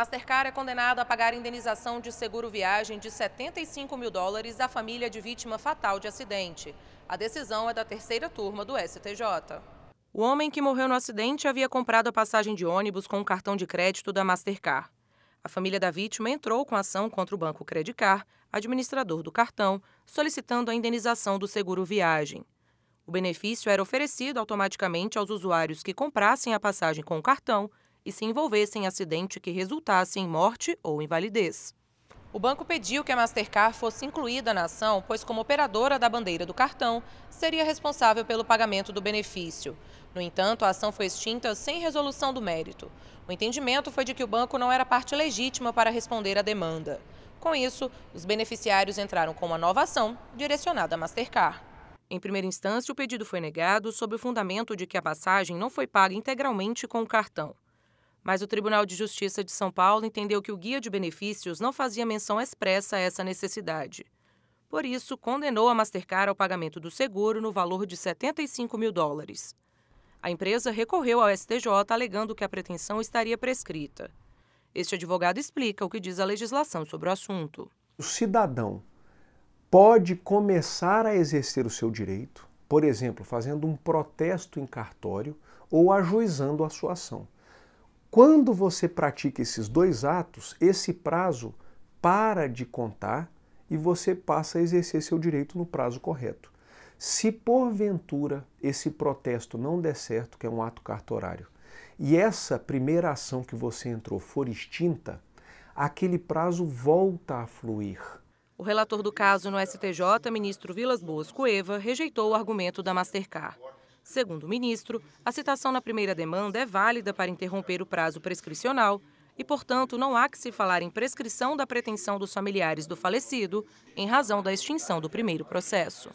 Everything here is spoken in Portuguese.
Mastercard é condenado a pagar indenização de seguro viagem de 75 mil dólares à família de vítima fatal de acidente. A decisão é da terceira turma do STJ. O homem que morreu no acidente havia comprado a passagem de ônibus com o um cartão de crédito da Mastercard. A família da vítima entrou com ação contra o banco Credicar, administrador do cartão, solicitando a indenização do seguro viagem. O benefício era oferecido automaticamente aos usuários que comprassem a passagem com o cartão e se envolvesse em acidente que resultasse em morte ou invalidez. O banco pediu que a Mastercard fosse incluída na ação, pois, como operadora da bandeira do cartão, seria responsável pelo pagamento do benefício. No entanto, a ação foi extinta sem resolução do mérito. O entendimento foi de que o banco não era parte legítima para responder à demanda. Com isso, os beneficiários entraram com uma nova ação direcionada à Mastercard. Em primeira instância, o pedido foi negado sob o fundamento de que a passagem não foi paga integralmente com o cartão. Mas o Tribunal de Justiça de São Paulo entendeu que o guia de benefícios não fazia menção expressa a essa necessidade. Por isso, condenou a Mastercard ao pagamento do seguro no valor de 75 mil dólares. A empresa recorreu ao STJ alegando que a pretensão estaria prescrita. Este advogado explica o que diz a legislação sobre o assunto. O cidadão pode começar a exercer o seu direito, por exemplo, fazendo um protesto em cartório ou ajuizando a sua ação. Quando você pratica esses dois atos, esse prazo para de contar e você passa a exercer seu direito no prazo correto. Se porventura esse protesto não der certo, que é um ato cartorário, e essa primeira ação que você entrou for extinta, aquele prazo volta a fluir. O relator do caso no STJ, ministro Vilas Boas Cueva, rejeitou o argumento da Mastercard. Segundo o ministro, a citação na primeira demanda é válida para interromper o prazo prescricional e, portanto, não há que se falar em prescrição da pretensão dos familiares do falecido em razão da extinção do primeiro processo.